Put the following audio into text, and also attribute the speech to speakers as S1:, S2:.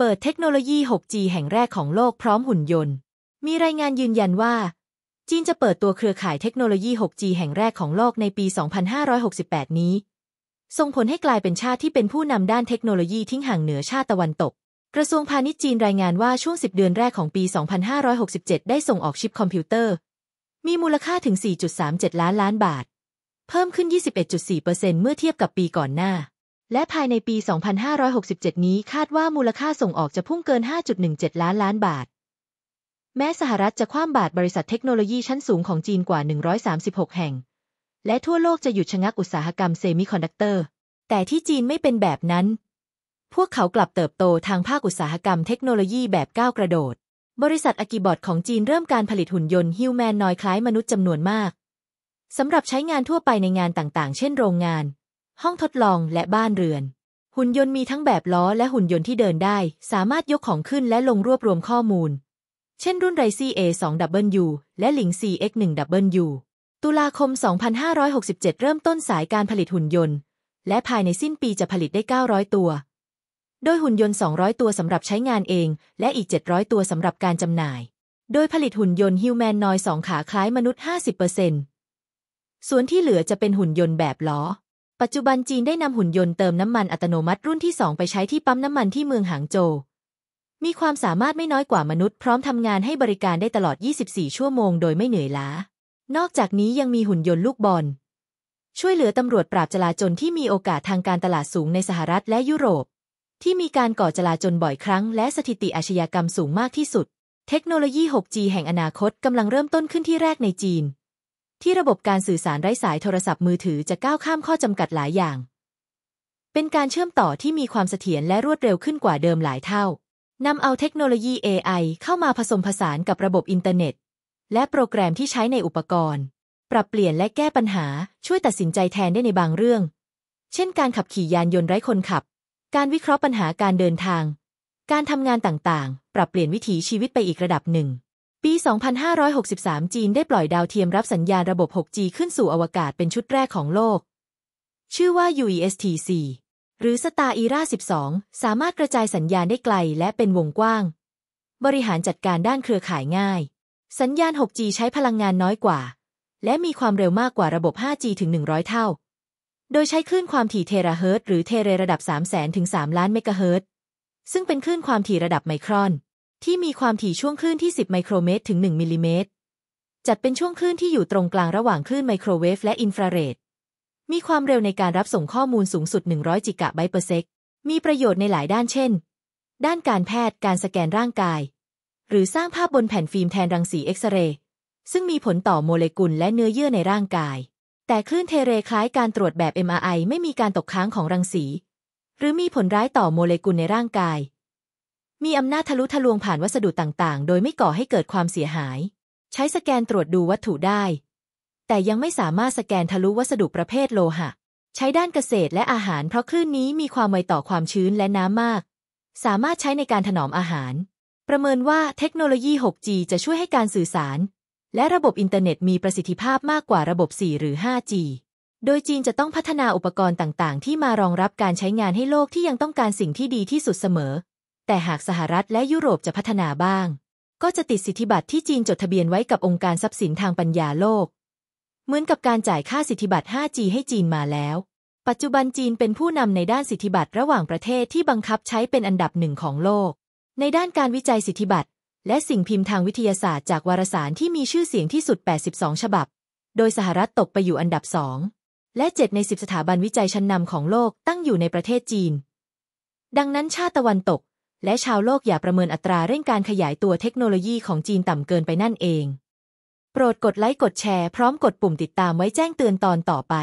S1: เปิดเทคโนโลยี 6G แห่งแรกของโลกพร้อมหุ่นยนต์ มีรายงานยืนยันว่า จีนจะเปิดตัวเครือข่ายเทคโนโลยี 6G แห่งแรกของโลกในปี 2568 นี้ ส่งผลให้กลายเป็นชาติที่เป็นผู้นำด้านเทคโนโลยีทิ้งห่างเหนือชาติตะวันตก กระทรวงพาณิชย์จีนรายงานว่าช่วง 10 เดือนแรกของปี 2567 ได้ส่งออกชิปคอมพิวเตอร์ มีมูลค่าถึง 4.37 ล้านล้านบาท เพิ่มขึ้น 21.4%เมื่อเทียบกับปีก่อนหน้าและภายในปี 2567 นี้คาดว่ามูลค่าส่งออกจะพุ่งเกิน 5.17 ล้านล้านบาท แม้สหรัฐจะคว่ำบาตรบริษัทเทคโนโลยีชั้นสูงของจีนกว่า 136 แห่ง และทั่วโลกจะหยุดชะงักอุตสาหกรรมเซมิคอนดักเตอร์ แต่ที่จีนไม่เป็นแบบนั้น พวกเขากลับเติบโตทางภาคอุตสาหกรรมเทคโนโลยีแบบก้าวกระโดด บริษัทอากิบอดของจีนเริ่มการผลิตหุ่นยนต์ฮิวแมนนอยคล้ายมนุษย์จำนวนมากสำหรับใช้งานทั่วไปในงานต่างๆ เช่นโรงงานห้องทดลองและบ้านเรือน หุ่นยนต์มีทั้งแบบล้อและหุ่นยนต์ที่เดินได้ สามารถยกของขึ้นและลงรวบรวมข้อมูล เช่นรุ่นไรซี่ A2W และหลิง CX1W ตุลาคม 2567 เริ่มต้นสายการผลิตหุ่นยนต์ และภายในสิ้นปีจะผลิตได้ 900 ตัว โดยหุ่นยนต์ 200 ตัวสำหรับใช้งานเอง และอีก 700 ตัวสำหรับการจำหน่าย โดยผลิตหุ่นยนต์ฮิวแมนนอยสองขาคล้ายมนุษย์50%ส่วนที่เหลือจะเป็นหุ่นยนต์แบบล้อปัจจุบันจีนได้นำหุ่นยนต์เติมน้ำมันอัตโนมัติรุ่นที่สองไปใช้ที่ปั๊มน้ำมันที่เมืองหางโจวมีความสามารถไม่น้อยกว่ามนุษย์พร้อมทำงานให้บริการได้ตลอด 24 ชั่วโมงโดยไม่เหนื่อยล้า นอกจากนี้ยังมีหุ่นยนต์ลูกบอล ช่วยเหลือตำรวจปราบจลาจลที่มีโอกาสทางการตลาดสูงในสหรัฐและยุโรป ที่มีการก่อจลาจลบ่อยครั้งและสถิติอาชญากรรมสูงมากที่สุด เทคโนโลยี 6G แห่งอนาคตกำลังเริ่มต้นขึ้นที่แรกในจีนที่ระบบการสื่อสารไร้สายโทรศัพท์มือถือจะก้าวข้ามข้อจำกัดหลายอย่าง เป็นการเชื่อมต่อที่มีความเสถียรและรวดเร็วขึ้นกว่าเดิมหลายเท่า นำเอาเทคโนโลยี AI เข้ามาผสมผสานกับระบบอินเทอร์เน็ต และโปรแกรมที่ใช้ในอุปกรณ์ ปรับเปลี่ยนและแก้ปัญหาช่วยตัดสินใจแทนได้ในบางเรื่อง เช่น การขับขี่ยานยนต์ไร้คนขับ การวิเคราะห์ปัญหาการเดินทาง การทำงานต่างๆ ปรับเปลี่ยนวิถีชีวิตไปอีกระดับหนึ่งปี 2563 จีนได้ปล่อยดาวเทียมรับสัญญาณระบบ 6G ขึ้นสู่อวกาศเป็นชุดแรกของโลก ชื่อว่า UEST-C หรือ Star Era 12 สามารถกระจายสัญญาณได้ไกลและเป็นวงกว้าง บริหารจัดการด้านเครือข่ายง่าย สัญญาณ 6G ใช้พลังงานน้อยกว่า และมีความเร็วมากกว่าระบบ 5G ถึง 100 เท่า โดยใช้คลื่นความถี่เทราเฮิรตหรือเทเรระดับ3 0 0 0 0 0ถึง3ล้านเมกะเฮิรตซซึ่งเป็นคลื่นความถี่ระดับไมครอนที่มีความถี่ช่วงคลื่นที่ 10 ไมโครเมตรถึง 1 มิลลิเมตร จัดเป็นช่วงคลื่นที่อยู่ตรงกลางระหว่างคลื่นไมโครเวฟ และอินฟราเรด มีความเร็วในการรับส่งข้อมูลสูงสุด 100จิกะไบต์เ์เซกมีประโยชน์ในหลายด้านเช่น ด้านการแพทย์การสแกนร่างกาย หรือสร้างภาพบนแผ่นฟิล์มแทนรังสีเอ็กซเรย์ ซึ่งมีผลต่อโมเลกุลและเนื้อเยื่อในร่างกาย แต่คลื่นเทเรคล้ายการตรวจแบบ MRI ไม่มีการตกค้างของรังสี หรือมีผลร้ายต่อโมเลกุลในร่างกายมีอำนาจทะลุทะลวงผ่านวัสดุต่างๆ โดยไม่ก่อให้เกิดความเสียหาย ใช้สแกนตรวจดูวัตถุได้ แต่ยังไม่สามารถสแกนทะลุวัสดุประเภทโลหะ ใช้ด้านเกษตรและอาหาร เพราะคลื่นนี้มีความไวต่อความชื้นและน้ำมาก สามารถใช้ในการถนอมอาหาร ประเมินว่าเทคโนโลยี 6G จะช่วยให้การสื่อสารและระบบอินเทอร์เน็ตมีประสิทธิภาพมากกว่าระบบ 4 หรือ 5G โดยจีนจะต้องพัฒนาอุปกรณ์ต่างๆ ที่มารองรับการใช้งานให้โลกที่ยังต้องการสิ่งที่ดีที่สุดเสมอแต่หากสหรัฐและยุโรปจะพัฒนาบ้าง ก็จะติดสิทธิบัตรที่จีนจดทะเบียนไว้กับองค์การทรัพย์สินทางปัญญาโลก เหมือนกับการจ่ายค่าสิทธิบัตร 5G ให้จีนมาแล้ว ปัจจุบันจีนเป็นผู้นำในด้านสิทธิบัตรระหว่างประเทศที่บังคับใช้เป็นอันดับหนึ่งของโลก ในด้านการวิจัยสิทธิบัตรและสิ่งพิมพ์ทางวิทยาศาสตร์จากวารสารที่มีชื่อเสียงที่สุด 82 ฉบับ โดยสหรัฐตกไปอยู่อันดับสองและ 7 ใน10สถาบันวิจัยชั้นนำของโลกตั้งอยู่ในประเทศจีน ดังนั้นชาติตะวันตกและชาวโลกอย่าประเมินอัตราเร่งการขยายตัวเทคโนโลยีของจีนต่ำเกินไปนั่นเอง โปรดกดไลค์กดแชร์พร้อมกดปุ่มติดตามไว้แจ้งเตือนตอนต่อไป